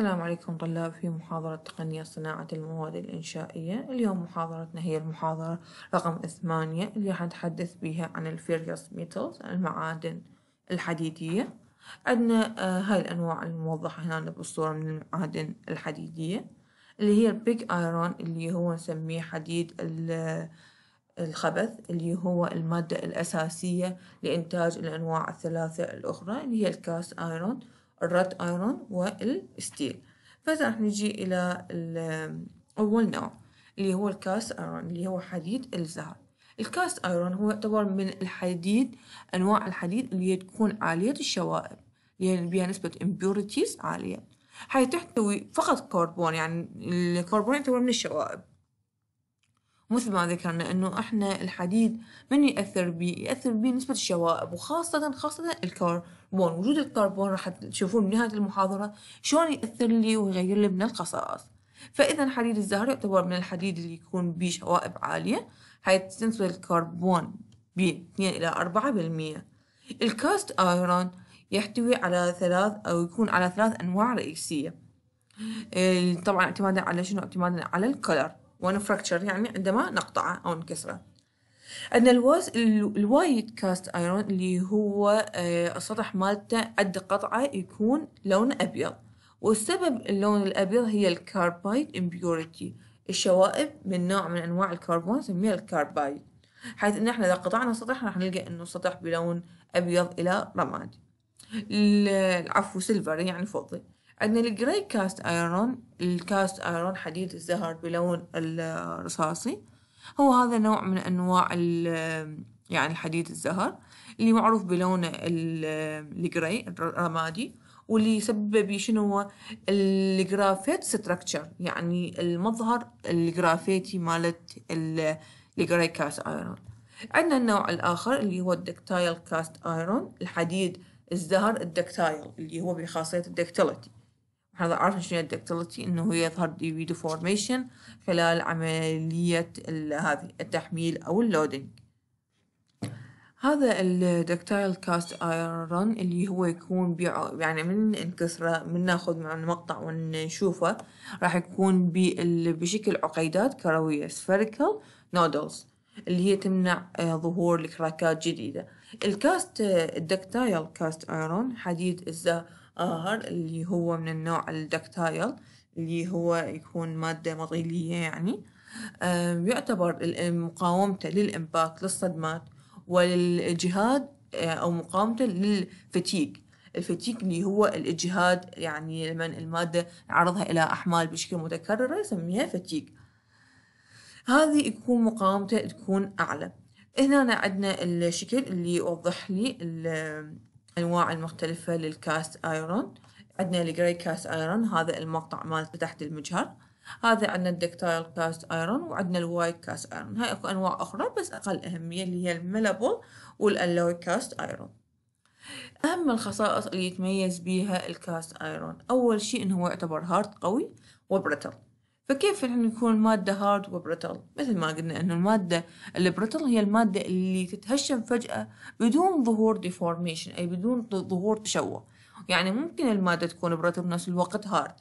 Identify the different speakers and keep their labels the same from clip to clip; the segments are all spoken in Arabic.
Speaker 1: السلام عليكم طلاب في محاضرة تقنية صناعة المواد الإنشائية اليوم محاضرتنا هي المحاضرة رقم ثمانية اللي حنتحدث بها عن الفيريوس ميتلز المعادن الحديدية عندنا آه هاي الأنواع الموضحة هنا بالصورة من المعادن الحديدية اللي هي البيك ايرون اللي هو نسميه حديد آه، الخبث اللي هو المادة الأساسية لإنتاج الأنواع الثلاثة الأخرى اللي هي الكاس ايرون الرد ايرون والستيل فإذا رح نجي إلى أول نوع اللي هو الكاست ايرون اللي هو حديد الزهر الكاست ايرون هو يعتبر من الحديد أنواع الحديد اللي تكون عالية الشوائب يعني بها نسبة امبيورتيز عالية حيث تحتوي فقط كربون يعني الكربون يعتبر من الشوائب مثل ما ذكرنا أنه إحنا الحديد من يأثر بيه يأثر بيه نسبة الشوائب وخاصة خاصة الكربون وجود الكربون راح تشوفون بنهاية المحاضرة شلون يأثر لي ويغير لي من الخصائص فإذا حديد الزهر يعتبر من الحديد اللي يكون بيه شوائب عالية حيث تنسب الكربون بين 2 إلى 4 بالمية الكاست ايرون يحتوي على ثلاث أو يكون على ثلاث أنواع رئيسية طبعا اعتمادا على شنو اعتمادا على الكولر fracture يعني عندما نقطعه أو نكسره أن الواس الوايد كاست ايرون اللي هو آه، السطح مالته عد قطعة يكون لون أبيض والسبب اللون الأبيض هي الكاربايد امبيورتي الشوائب من نوع من أنواع الكربون نسميها الكاربايد حيث إن إحنا إذا قطعنا سطح راح نلقى إنه سطح بلون أبيض إلى رمادي العفو سيلفر يعني فضي عندنا الجراي كاست ايرون الكاست ايرون حديد الزهر بلون الرصاصي هو هذا نوع من انواع يعني الحديد الزهر اللي معروف بلونه الجراي الرمادي واللي يسبب شنو هو الجرافيت ستراكشر يعني المظهر الجرافيتي مالت الجراي كاست ايرون عندنا النوع الآخر اللي هو الدكتايل كاست ايرون الحديد الزهر الدكتايل اللي هو بخاصية الدكتيلتي هذا شنو هي دكتيلتي انه يظهر في ديفورميشن خلال عملية هذه التحميل او اللودينج هذا الدكتايل كاست ايرون اللي هو يكون بيع يعني من انكسره من ناخذ من المقطع ونشوفه راح يكون بشكل عقيدات كروية سفيريكال نودلز اللي هي تمنع آه، ظهور الكراكات جديدة الكاست الدكتايل كاست ايرون حديد الزا آخر اللي هو من النوع الدكتايل اللي هو يكون مادة مظيلية يعني يعتبر مقاومته للإمباك للصدمات وللإجهاد آه، أو مقاومته للفتيك الفتيك اللي هو الإجهاد يعني لما المادة عرضها إلى أحمال بشكل متكررة يسميها فتيك هذه يكون مقاومته تكون أعلى هنا عندنا الشكل اللي يوضح لي الأنواع المختلفة للكاست ايرون عندنا الجري كاست ايرون هذا المقطع مال تحت المجهر هذا عندنا الدكتايل كاست ايرون وعندنا الوايت كاست ايرون هاي اكو انواع اخرى بس اقل اهميه اللي هي الملبل والالوي كاست ايرون اهم الخصائص اللي يتميز بيها الكاست ايرون اول شيء انه هو يعتبر هارد قوي وبرتل فكيف نحن يكون مادة هارد وبرتل مثل ما قلنا انه المادة البرتل هي المادة اللي تتهشم فجأة بدون ظهور ديفورميشن أي بدون ظهور تشوه يعني ممكن المادة تكون برتل بنفس الوقت هارد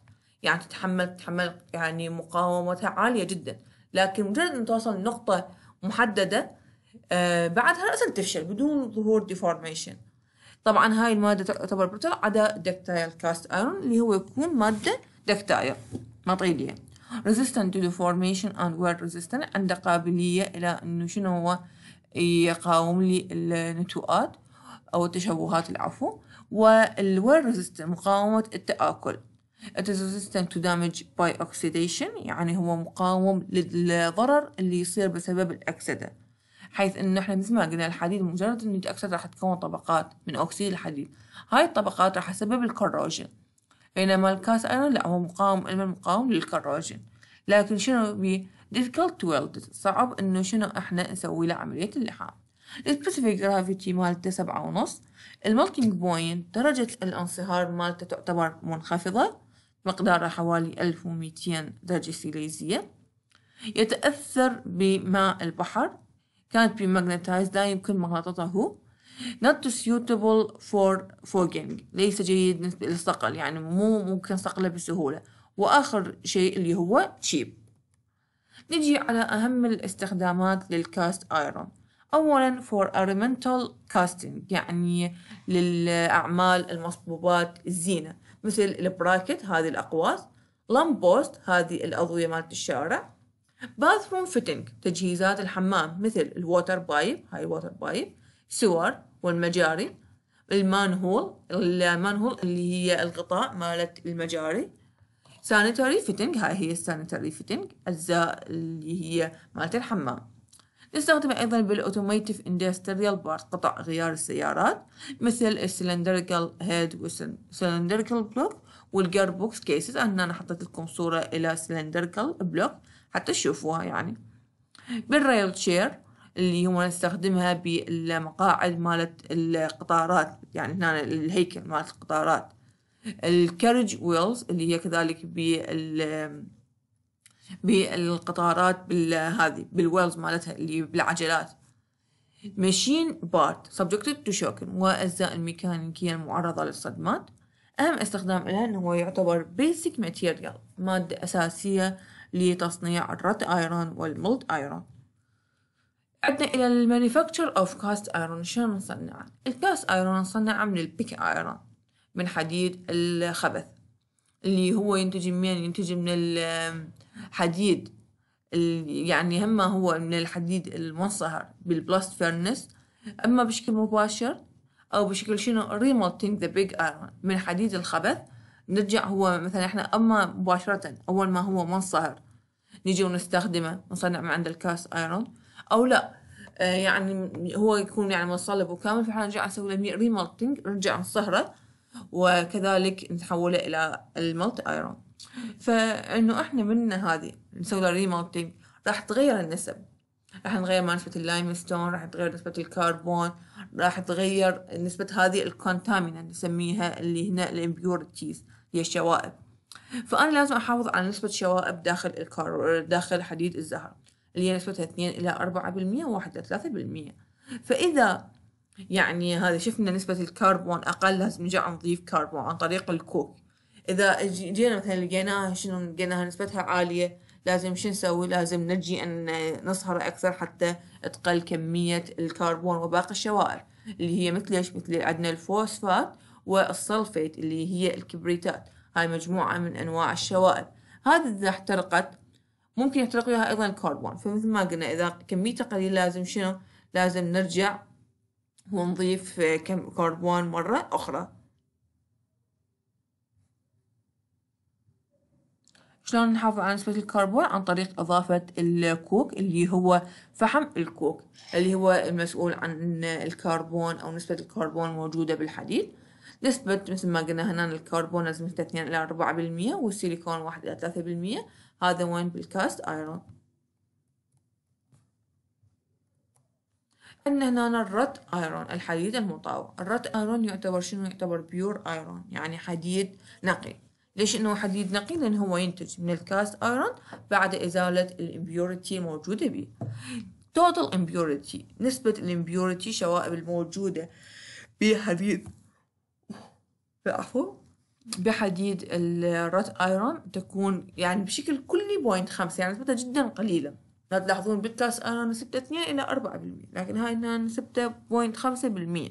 Speaker 1: يعني تتحمل تتحمل يعني مقاومتها عالية جدا لكن مجرد أن توصل لنقطة محددة آه بعدها رأسا تفشل بدون ظهور ديفورميشن طبعا هاي المادة تعتبر برتل عدا دكتايل كاست ايرون اللي هو يكون مادة دكتايل مطيلية يعني. resistant to deformation and wear resistant عنده قابلية إلى إنه شنو هو يقاوم لي النتوءات أو التشوهات العفو والwear resistant مقاومة التآكل It is resistant to damage by oxidation يعني هو مقاوم للضرر اللي يصير بسبب الأكسدة حيث انه احنا مثل ما قلنا الحديد مجرد انه يتأكسد راح تكون طبقات من اكسيد الحديد هاي الطبقات راح تسبب الكوروجن بينما الكاست ايرون لا هو مقاوم المقاوم للكروجين لكن شنو بي difficult to weld صعب انه شنو احنا نسوي له عملية اللحام السبيسيفيك جرافيتي مالته سبعة ونص الملتنج بوينت درجة الانصهار مالته تعتبر منخفضة مقدارها حوالي ألف وميتين درجة سيليزية يتأثر بماء البحر كانت بمغنتايز كل يمكن مغالطته not suitable for fogging ليس جيد للصقل يعني مو ممكن صقله بسهولة وآخر شيء اللي هو cheap نجي على أهم الاستخدامات للكاست ايرون أولا for ornamental casting يعني للأعمال المصبوبات الزينة مثل البراكت هذه الأقواس لامب بوست هذه الأضوية مالت الشارع باثروم فيتنج تجهيزات الحمام مثل الووتر بايب هاي الووتر بايب سور والمجاري المانهول المانهول اللي هي الغطاء مالت المجاري سانيتاري فيتنج هاي هي السانيتاري فيتنج أجزاء اللي هي مالت الحمام نستخدم أيضا بالأوتوميتيف اندستريال بارت قطع غيار السيارات مثل السلندريكال هيد والسلندريكال بلوك والجير بوكس كيسز أنا, أنا حطيت لكم صورة إلى سلندريكال بلوك حتى تشوفوها يعني بالريل شير اللي هو نستخدمها بالمقاعد مالت القطارات يعني هنا الهيكل مالت القطارات الكارج ويلز اللي هي كذلك بال بالقطارات بالهذه بالويلز مالتها اللي بالعجلات ماشين بارت subjected to shock والأجزاء الميكانيكية المعرضة للصدمات أهم استخدام لها أنه هو يعتبر basic material مادة أساسية لتصنيع الرت ايرون والملت ايرون عدنا إلى المانيفاكتشر أوف كاست أيرون شلون نصنعه الكاست أيرون نصنعه من البيك أيرون من حديد الخبث اللي هو ينتج من ينتج من الحديد يعني هما هو من الحديد المنصهر بالبلاست فيرنس اما بشكل مباشر او بشكل شنو ريمولتينج ذا بيج ايرون من حديد الخبث نرجع هو مثلا احنا اما مباشرة اول ما هو منصهر نجي ونستخدمه ونصنع من عند الكاس ايرون او لا آه، يعني هو يكون يعني مصلب وكامل حال رجع نسوي له ريمولتنج نرجع نصهره وكذلك نحوله الى الملت ايرون فانه احنا من هذه نسوي له ريمولتنج راح تغير النسب راح نغير مع نسبة اللايمستون راح تغير نسبة الكربون راح تغير نسبة هذه الكونتامينا نسميها اللي هنا الامبيورتيز هي الشوائب فأنا لازم أحافظ على نسبة شوائب داخل الكار داخل حديد الزهر اللي هي نسبتها 2 إلى 4% و1 إلى 3% فإذا يعني هذا شفنا نسبة الكربون أقل لازم نجي نضيف كربون عن طريق الكوك إذا جينا مثلا لقيناها شنو لقيناها نسبتها عالية لازم شو نسوي لازم نجي أن نصهر أكثر حتى تقل كمية الكربون وباقي الشوائب اللي هي مثل ايش مثل عندنا الفوسفات والسلفيت اللي هي الكبريتات هاي مجموعة من أنواع الشوائب هذا إذا احترقت ممكن يحترق وياها أيضا الكربون فمثل ما قلنا إذا كميته قليلة لازم شنو لازم نرجع ونضيف كم كربون مرة أخرى شلون نحافظ على نسبة الكربون عن طريق إضافة الكوك اللي هو فحم الكوك اللي هو المسؤول عن الكربون أو نسبة الكربون موجودة بالحديد نسبة مثل ما قلنا هنا الكربون نسبة 2 إلى 4% والسيليكون 1 إلى 3% هذا وين بالكاست ايرون عندنا هنا الرت ايرون الحديد المطاوع الرت ايرون يعتبر شنو يعتبر بيور ايرون يعني حديد نقي ليش انه حديد نقي لان هو ينتج من الكاست ايرون بعد ازاله الامبيورتي الموجوده به توتال امبيورتي نسبه الامبيورتي شوائب الموجوده بحديد بأخو بحديد الرات ايرون تكون يعني بشكل كلي بوينت خمسة يعني نسبتها جدا قليلة لا تلاحظون بالكاس ايرون نسبتها اثنين الى اربعة بالمية لكن هاي نسبتها بوينت خمسة بالمية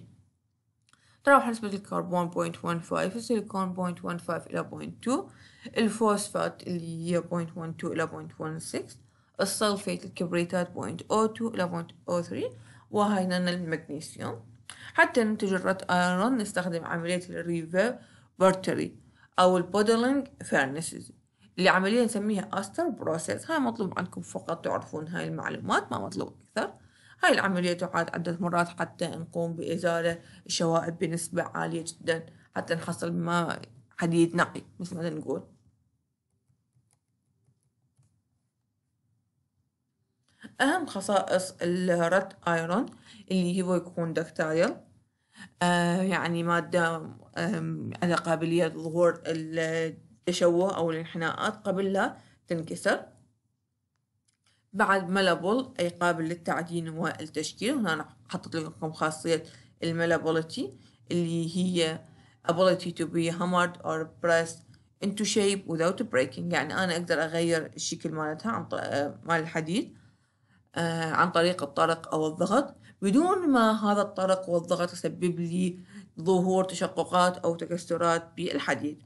Speaker 1: تراوح نسبة الكربون بوينت ون فايف السيليكون بوينت ون فايف الى بوينت تو الفوسفات اللي هي بوينت ون تو الى بوينت ون سكس السلفيت الكبريتات بوينت او تو الى بوينت او ثري وهاي المغنيسيوم حتى ننتج الرد ايرون نستخدم عملية الريفربرتري أو البودلينج فيرنسز لعملية نسميها أستر بروسيس هاي مطلوب عنكم فقط تعرفون هاي المعلومات ما مطلوب أكثر هاي العملية تعاد عدة مرات حتى نقوم بإزالة الشوائب بنسبة عالية جدا حتى نحصل ماء حديد نقي مثل ما نقول أهم خصائص الرد ايرون اللي هو يكون دكتايل آه يعني مادة آه على قابلية ظهور التشوه أو الانحناءات قبل لا تنكسر بعد ملابول أي قابل للتعدين والتشكيل هنا أنا حطت لكم خاصية الملابولتي اللي هي ability to be hammered or pressed into shape without breaking يعني أنا أقدر أغير الشكل مالتها عن آه، مال الحديد آه، عن طريق الطرق أو الضغط بدون ما هذا الطرق والضغط يسبب لي ظهور تشققات أو تكسرات بالحديد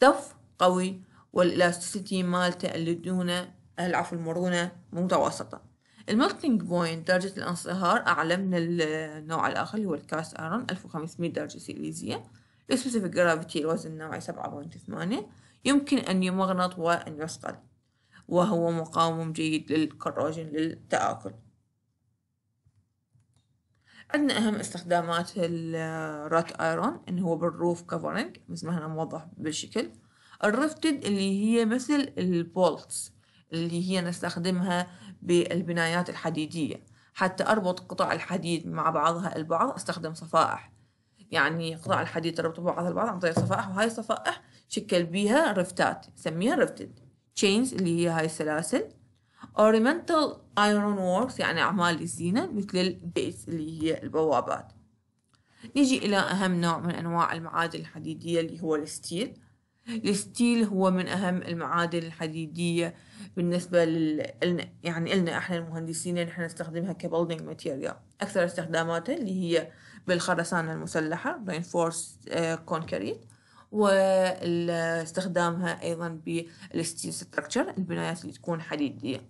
Speaker 1: تف قوي والإلاستيسيتي مالته اللدونة العفو المرونة متوسطة الملتنج بوينت درجة الانصهار أعلى من النوع الآخر اللي هو الكاس أيرون 1500 درجة سيليزية السبيسيفيك جرافيتي الوزن النوعي 7.8 يمكن أن يمغنط وأن يثقل وهو مقاوم جيد للكروجين للتآكل عندنا أهم استخدامات الرات ايرون إن هو بالروف كفرنج مثل ما هنا نعم موضح بالشكل الرفتد اللي هي مثل البولتس اللي هي نستخدمها بالبنايات الحديدية حتى أربط قطع الحديد مع بعضها البعض أستخدم صفائح يعني قطع الحديد تربط بعضها البعض عن طريق صفائح وهاي الصفائح شكل بيها رفتات نسميها رفتد chains اللي هي هاي السلاسل ornamental iron works يعني أعمال الزينة مثل البيتس اللي هي البوابات نيجي إلى أهم نوع من أنواع المعادن الحديدية اللي هو الستيل الستيل هو من أهم المعادن الحديدية بالنسبة لنا يعني إلنا إحنا المهندسين اللي إحنا نستخدمها كبولدينج ماتيريال أكثر استخداماتها اللي هي بالخرسانة المسلحة reinforced آه، concrete واستخدامها أيضا بالستيل ستراكشر البنايات اللي تكون حديدية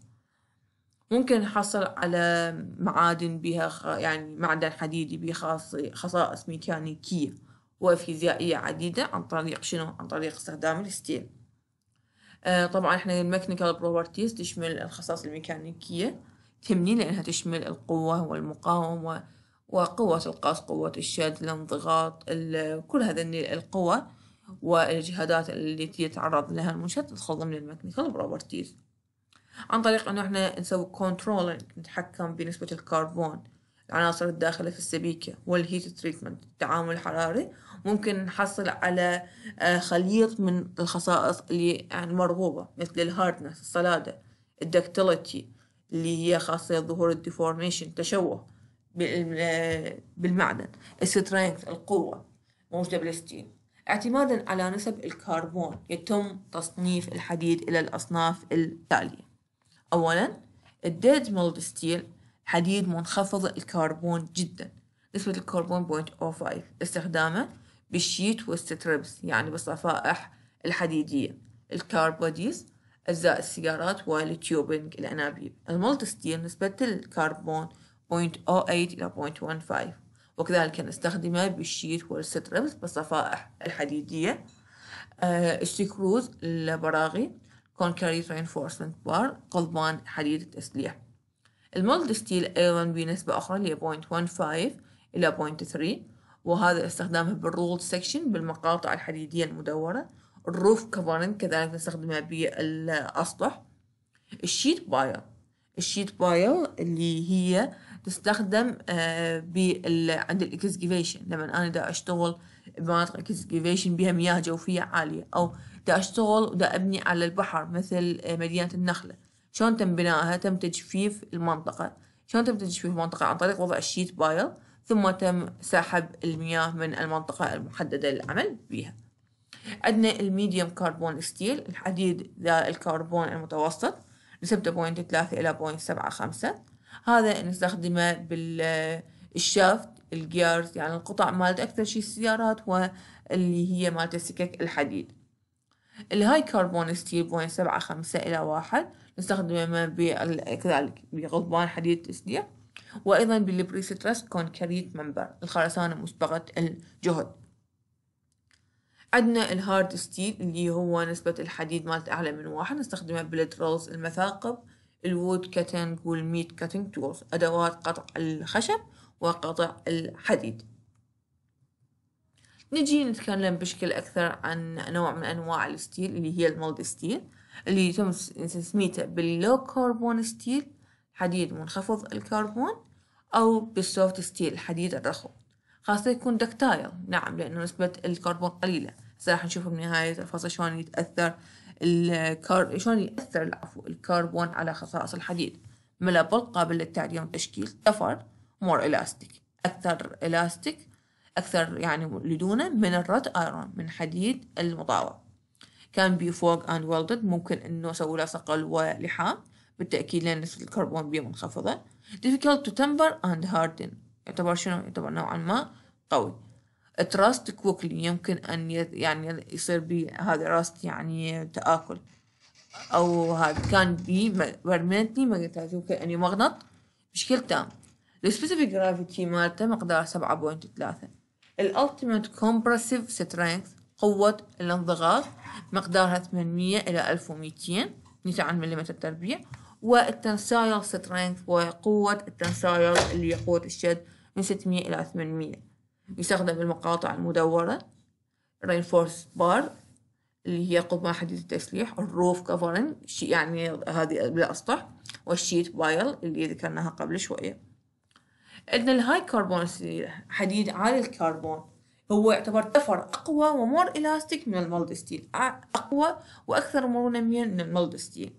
Speaker 1: ممكن نحصل على معادن بها خ... يعني معدن حديدي بخاص خصائص ميكانيكية وفيزيائية عديدة عن طريق شنو عن طريق استخدام الستيل آه طبعا احنا الميكانيكال بروبرتيز تشمل الخصائص الميكانيكية تهمني لأنها تشمل القوة والمقاومة وقوة القاس قوة الشد الانضغاط كل هذه القوة والاجهادات التي يتعرض لها المنشأة تدخل ضمن الميكانيكال بروبرتيز عن طريق انه احنا نسوي كنترولينج نتحكم بنسبة الكربون العناصر الداخلة في السبيكة والهيت تريتمنت التعامل الحراري ممكن نحصل على آه، خليط من الخصائص اللي يعني مرغوبة مثل الهاردنس الصلادة الدكتيلتي اللي هي خاصية ظهور الديفورميشن تشوه آه، بالمعدن السترينث القوة موجودة بالستيل اعتمادا على نسب الكربون يتم تصنيف الحديد إلى الأصناف التالية أولا الديد مولد ستيل حديد منخفض الكربون جدا نسبة الكربون 0.05 استخدامه بالشيت والستريبس يعني بالصفائح الحديدية الكاربوديز أجزاء السيارات والتيوبنج الأنابيب المولد ستيل نسبة الكربون 0.08 إلى 0.15 وكذلك نستخدمه بالشيت والستربس بالصفائح الحديدية السكروز آه، البراغي كونكريت رينفورسمنت بار قضبان حديد التسليح المولد ستيل أيضا بنسبة أخرى ل 0.15 إلى 0.3 وهذا استخدامه بالرولد سكشن بالمقاطع الحديدية المدورة الروف كفرن كذلك نستخدمه بالأسطح الشيت بايل الشيت بايل اللي هي تستخدم آه، عند الاكسكيفيشن لما انا دا اشتغل بمناطق اكسكيفيشن بها مياه جوفية عالية او دا اشتغل ودا ابني على البحر مثل آه، مدينة النخلة شلون تم بنائها تم تجفيف المنطقة شلون تم تجفيف المنطقة عن طريق وضع الشيت بايل ثم تم سحب المياه من المنطقة المحددة للعمل بها عندنا الميديوم كربون ستيل الحديد ذا الكربون المتوسط نسبته 0.3 إلى 0.75 هذا نستخدمه بالشافت الجيرز يعني القطع مالت أكثر شي السيارات واللي هي مالت السكك الحديد الهاي كربون ستيل بوين سبعة خمسة إلى واحد نستخدمه كذلك بغضبان حديد تسليح وأيضا بالبريسترس كونكريت منبر الخرسانة مسبقة الجهد عندنا الهارد ستيل اللي هو نسبة الحديد مالت أعلى من واحد نستخدمه بالترولز المثاقب الوود كاتنج والميت كاتنج تولز أدوات قطع الخشب وقطع الحديد نجي نتكلم بشكل أكثر عن نوع من أنواع الستيل اللي هي المولد ستيل اللي يتم تسميته باللو كربون ستيل حديد منخفض الكربون أو بالسوفت ستيل الحديد الرخو خاصة يكون دكتايل نعم لأنه نسبة الكربون قليلة راح نشوف بنهاية الفصل شلون يتأثر الكار... شلون يأثر العفو الكربون على خصائص الحديد ملبل قابل للتعديل والتشكيل تفر more elastic أكثر إلاستيك أكثر يعني لدونه من الرد ايرون من حديد المطاوع كان بي فوق اند ويلدد ممكن انه اسوي له صقل ولحام بالتاكيد لان نسبه الكربون بيه منخفضه difficult to temper and harden يعتبر شنو يعتبر نوعا ما قوي تراست كوكلي يمكن أن يعني يصير بي هذا راست يعني تآكل أو هذا كان بي ما برمنتلي مغناطيسي أني مغنط بشكل تام السبيسيفيك جرافيتي مالته مقدار سبعة بوينت ثلاثة الالتيميت كومبرسيف سترينث قوة الانضغاط مقدارها ثمانمية إلى 1200 نيوتن على مليمتر تربيع والتنسايل سترينث وقوة التنسايل اللي هي قوة الشد من ستمية إلى ثمانمية يستخدم المقاطع المدورة reinforced bar اللي هي قمع حديد التسليح الروف كفرن يعني هذه بالأسطح والشيت بايل اللي ذكرناها قبل شوية عندنا الهاي كربون ستيل حديد عالي الكربون هو يعتبر تفر أقوى ومور إلاستيك من المولد ستيل أقوى وأكثر مرونة من المولد ستيل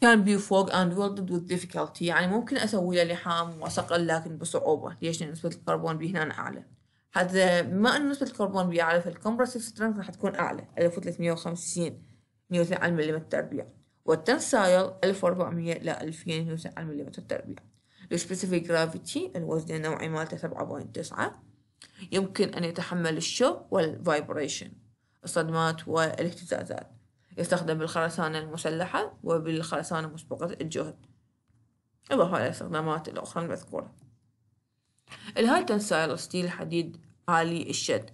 Speaker 1: كان بيفوق and welded with difficulty يعني ممكن أسوي له لحام وصقل لكن بصعوبة ليش لأن نسبة الكربون بي هنا أعلى هذا بما أن نسبة الكربون بي أعلى فالكمبرسيف سترينث راح تكون أعلى 1350 نيوتن على المليمتر تربيع والتنسايل 1400 ل 2000 نيوتن على المليمتر تربيع السبيسيفيك جرافيتي الوزن النوعي مالته سبعة بوينت تسعة يمكن أن يتحمل الشوك والفايبريشن الصدمات والاهتزازات يستخدم بالخرسانة المسلحة وبالخرسانة مسبقة الجهد إضافة إلى الاستخدامات الأخرى المذكورة الهاي تنسايل ستيل حديد عالي الشد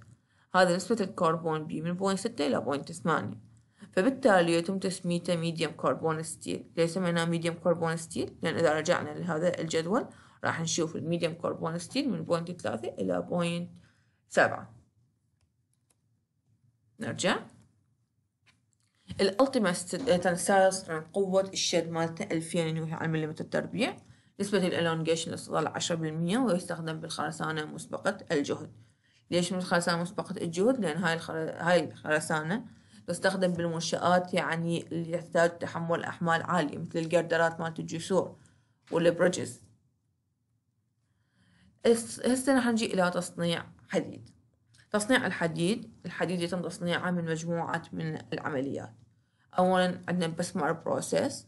Speaker 1: هذا نسبة الكربون بي من ستة إلى ثمانية فبالتالي يتم تسميته ميديوم كربون ستيل ليس سميناه ميديوم كربون ستيل لأن إذا رجعنا لهذا الجدول راح نشوف الميديوم كربون ستيل من ثلاثة إلى سبعة نرجع تنسايل تنساس قوة الشد مالته 2000 ينوي على مليمتر تربيع نسبة الالونجيشن عشرة 10% ويستخدم بالخرسانة مسبقة الجهد ليش من الخرسانة مسبقة الجهد لأن هاي الخر... هاي الخرسانة تستخدم بالمنشآت يعني اللي يحتاج تحمل أحمال عالية مثل الجردرات مالت الجسور والبرجز هسه راح نجي إلى تصنيع حديد تصنيع الحديد الحديد يتم تصنيعه من مجموعة من العمليات اولا عندنا بسمار بروسيس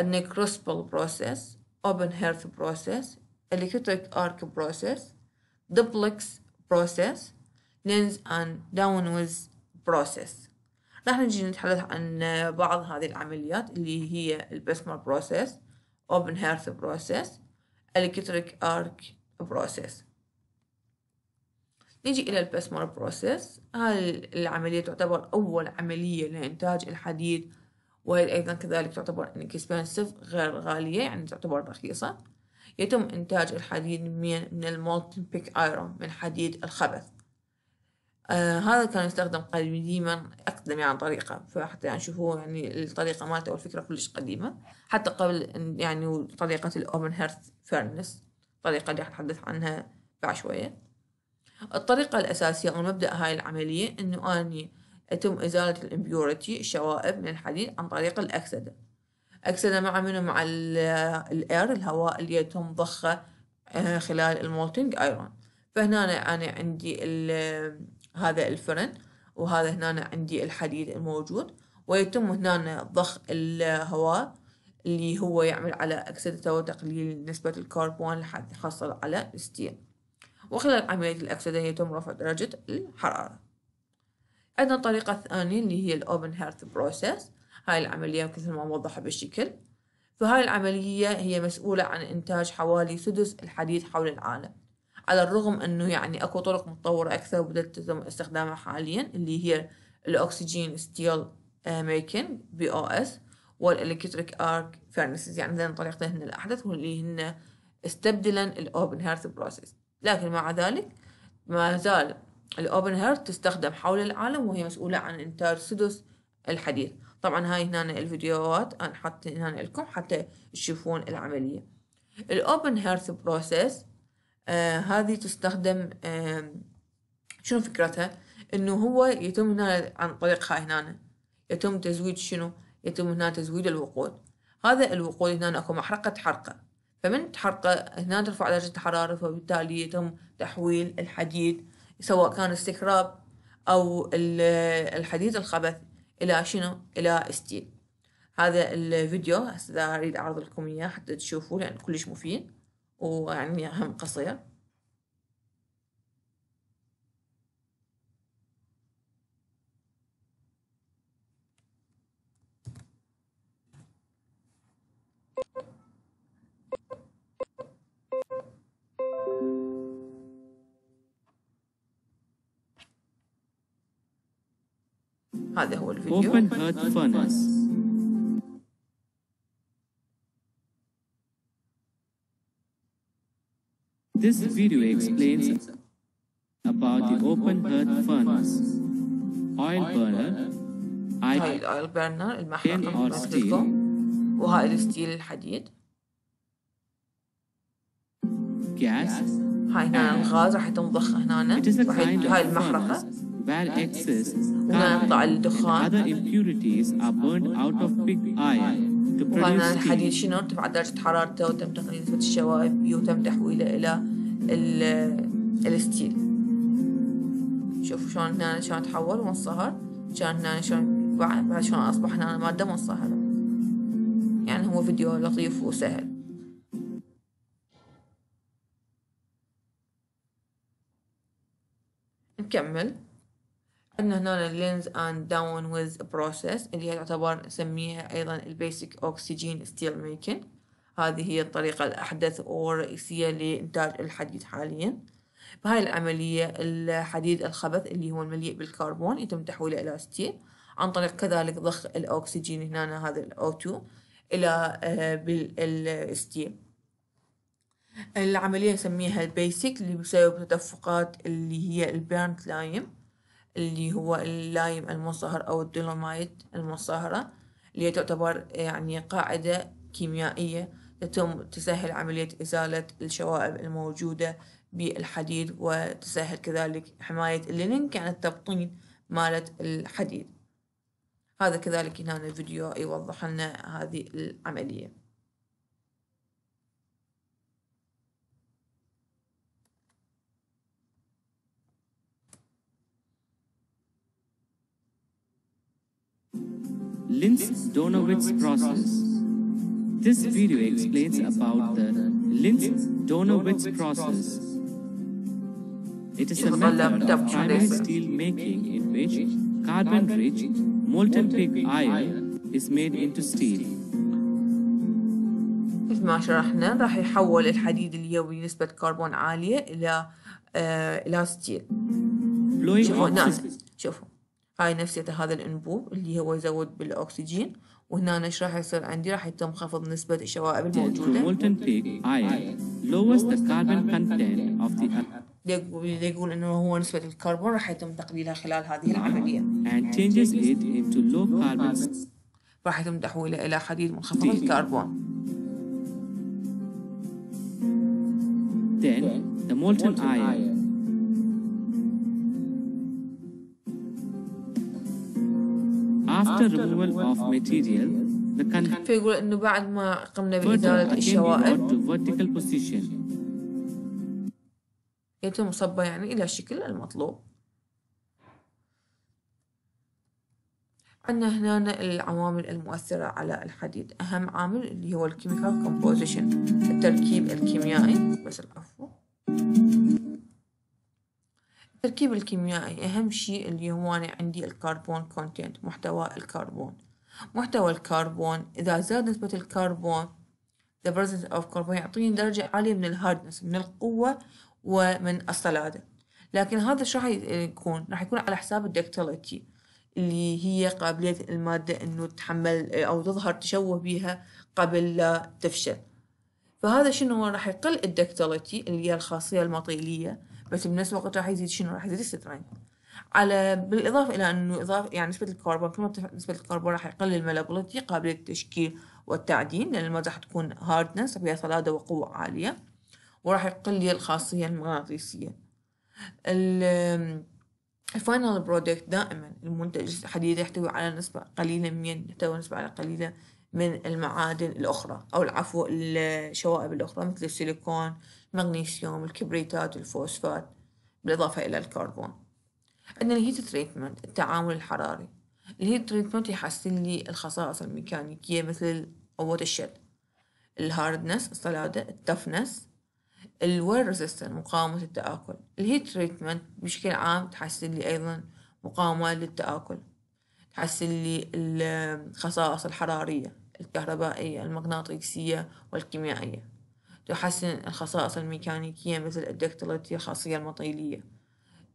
Speaker 1: عندنا كروسبل بروسيس اوبن هيرث بروسيس الكتريك ارك بروسيس دوبلكس بروسيس لينز ان داون ويز بروسيس راح نجي نتحدث عن بعض هذه العمليات اللي هي البسمار بروسيس اوبن هيرث بروسيس الكتريك ارك بروسيس نجي إلى البسمر بروسيس هاي العملية تعتبر أول عملية لإنتاج الحديد وهي أيضا كذلك تعتبر انكسبنسف غير غالية يعني تعتبر رخيصة يتم إنتاج الحديد من المولتن بيك ايرون من حديد الخبث آه هذا كان يستخدم قديما أقدم يعني طريقة فحتى يعني شوفوا يعني الطريقة مالته والفكرة كلش قديمة حتى قبل يعني طريقة الأوبن هيرث فيرنس الطريقة اللي راح نتحدث عنها بعد شوية الطريقة الأساسية أو مبدأ هاي العملية أنه أني يتم إزالة الإمبيورتي الشوائب من الحديد عن طريق الأكسدة أكسدة مع منه مع الإير الهواء اللي يتم ضخه آه، خلال المولتنج أيرون فهنا أنا عندي هذا الفرن وهذا هنا عندي الحديد الموجود ويتم هنا ضخ الهواء اللي هو يعمل على أكسدته وتقليل نسبة الكربون لحد يحصل على الستيل وخلال عملية الأكسدة يتم رفع درجة الحرارة عندنا الطريقة الثانية اللي هي الأوبن هيرث بروسيس هاي العملية مثل ما موضحة بالشكل فهاي العملية هي مسؤولة عن إنتاج حوالي سدس الحديد حول العالم على الرغم أنه يعني أكو طرق متطورة أكثر وبدأت تتم استخدامها حاليا اللي هي الأكسجين ستيل ميكن بي أو إس والإلكتريك آرك فيرنسز يعني ذين طريقتين هن الأحدث واللي هن استبدلا الأوبن هيرث بروسيس لكن مع ذلك ما زال الأوبن هيرت تستخدم حول العالم وهي مسؤولة عن إنتاج سدس الحديث طبعا هاي هنا الفيديوهات أنا حط هنا لكم حتى تشوفون العملية الأوبن هيرت بروسيس آه هذه تستخدم آه شنو فكرتها إنه هو يتم هنا عن طريق هاي هنا يتم تزويد شنو يتم هنا تزويد الوقود هذا الوقود هنا أكو محرقة حرقة فمن تحرقه هنا ترفع درجة الحرارة فبالتالي يتم تحويل الحديد سواء كان استكراب أو الحديد الخبث إلى شنو إلى ستيل هذا الفيديو هسه أريد أعرض لكم إياه حتى تشوفوه لأن كلش مفيد ويعني هم قصير هذا هو الفيديو Open Earth Furnace This video explains about the open hearth furnace, oil burner, هاي الايل برنر المحرقة بلاستيكو وهاي الستيل الحديد gas هاي هنا الغاز راح يتم ضخه هنا راح هاي المحرقة where excess ونقطع الدخان وقلنا الحديد شنو ارتفع درجة حرارته وتم تقليل نسبة الشوائب وتم تحويله إلى الستيل شوفوا شلون هنا شلون تحول وانصهر كان هنا شلون بعد شلون أصبح هنا مادة منصهرة يعني هو فيديو لطيف وسهل نكمل عندنا هنا لينز اند داون ويز بروسيس اللي هي تعتبر نسميها ايضا البيسك اوكسجين ستيل ميكن هذه هي الطريقة الأحدث والرئيسية لإنتاج الحديد حاليا بهاي العملية الحديد الخبث اللي هو المليء بالكربون يتم تحويله إلى ستيل عن طريق كذلك ضخ الأكسجين هنا هذا ال 2 إلى آه، بالستيل العملية نسميها البيسك اللي بسبب تدفقات اللي هي البيرنت لايم اللي هو اللايم المنصهر أو الدولومايت المنصهرة اللي تعتبر يعني قاعدة كيميائية تتم تسهل عملية إزالة الشوائب الموجودة بالحديد وتسهل كذلك حماية اللينك عن التبطين مالت الحديد هذا كذلك هنا الفيديو يوضح لنا هذه العملية Linz-Donowitz process. This video explains about the Linz-Donowitz process. It is a method of iron steel making in which carbon-rich molten pig iron is made into steel. مثل ما شرحنا راح يحول الحديد اليوي نسبة كربون عالية إلى إلى ستيل. شوفوا ناس شوفوا هاي نفسيته هذا الأنبوب اللي هو يزود بالأكسجين وهنا ايش راح يصير عندي راح يتم خفض نسبة الشوائب الموجودة يقول انه هو نسبة الكربون راح يتم تقليلها خلال هذه العملية. And changes it into low carbon. راح يتم تحويله إلى حديد منخفض الكربون. Then the molten iron After removal of material, the فيقول انه بعد ما قمنا بازاله الشوائب to vertical position. يتم صبها يعني الى الشكل المطلوب. عندنا هنا العوامل المؤثرة على الحديد أهم عامل اللي هو الكيميكال كومبوزيشن التركيب الكيميائي بس العفو التركيب الكيميائي أهم شيء اللي هو أنا عندي الكربون كونتنت محتوى الكربون محتوى الكربون إذا زاد نسبة الكربون the presence of carbon يعطيني درجة عالية من الهاردنس من القوة ومن الصلادة لكن هذا شو راح يكون راح يكون على حساب الدكتيليتي اللي هي قابلية المادة إنه تتحمل أو تظهر تشوه بيها قبل لا تفشل فهذا شنو راح يقل الدكتيليتي اللي هي الخاصية المطيلية بس بنفس الوقت راح يزيد شنو راح يزيد السترين على بالاضافه الى انه اضافه يعني نسبه الكربون كما نسبه الكربون راح يقلل الملابلتي قابليه التشكيل والتعدين لان الماده راح تكون هاردنس فيها صلاده وقوه عاليه وراح يقل الخاصيه المغناطيسيه الفاينل برودكت دائما المنتج الحديد يحتوي على نسبة قليلة من يحتوي نسبة على قليلة من المعادن الأخرى أو العفو الشوائب الأخرى مثل السيليكون المغنيسيوم الكبريتات الفوسفات بالإضافة إلى الكربون عندنا الهيت تريتمنت التعامل الحراري الهيت تريتمنت يحسن لي الخصائص الميكانيكية مثل قوة الشد الهاردنس الصلادة التفنس الوير ريزيستن مقاومة التآكل الهيت تريتمنت بشكل عام تحسن لي أيضا مقاومة للتآكل تحسن لي الخصائص الحرارية الكهربائية المغناطيسية والكيميائية تحسن الخصائص الميكانيكية مثل الدكتلتية الخاصية المطيلية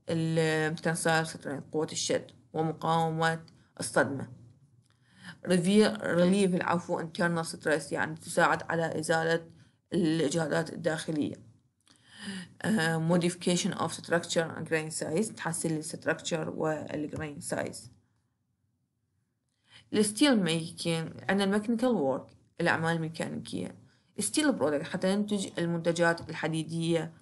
Speaker 1: التنسار سترين قوة الشد ومقاومة الصدمة ريليف العفو internal stress يعني تساعد على إزالة الإجهادات الداخلية uh, modification of structure and grain size تحسن الستركتشر والجرين size الستيل ميكين عندنا الميكانيكال وورك الأعمال الميكانيكية ستيل برودكت حتى ننتج المنتجات الحديدية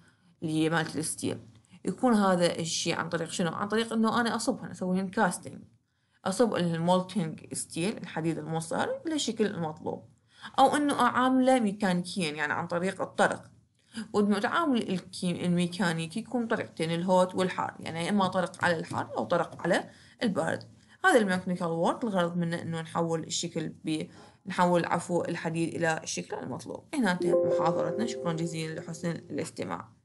Speaker 1: اللي هي مالت الستيل يكون هذا الشيء عن طريق شنو عن طريق انه انا اصبهن اسويهن كاستنج اصب المولتنج ستيل الحديد المصهر للشكل المطلوب او انه اعامله ميكانيكيا يعني عن طريق الطرق والتعامل الميكانيكي يكون طريقتين الهوت والحار يعني اما طرق على الحار او طرق على البارد هذا الميكانيكال وورك الغرض منه انه نحول الشكل ب نحول عفو الحديد الى الشكل المطلوب هنا انتهت محاضرتنا شكرا جزيلا لحسن الاستماع